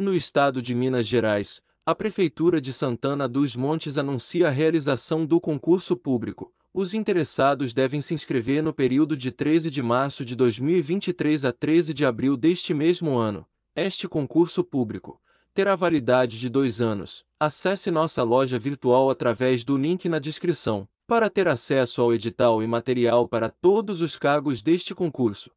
No estado de Minas Gerais, a Prefeitura de Santana dos Montes anuncia a realização do concurso público. Os interessados devem se inscrever no período de 13 de março de 2023 a 13 de abril deste mesmo ano. Este concurso público terá validade de dois anos. Acesse nossa loja virtual através do link na descrição para ter acesso ao edital e material para todos os cargos deste concurso.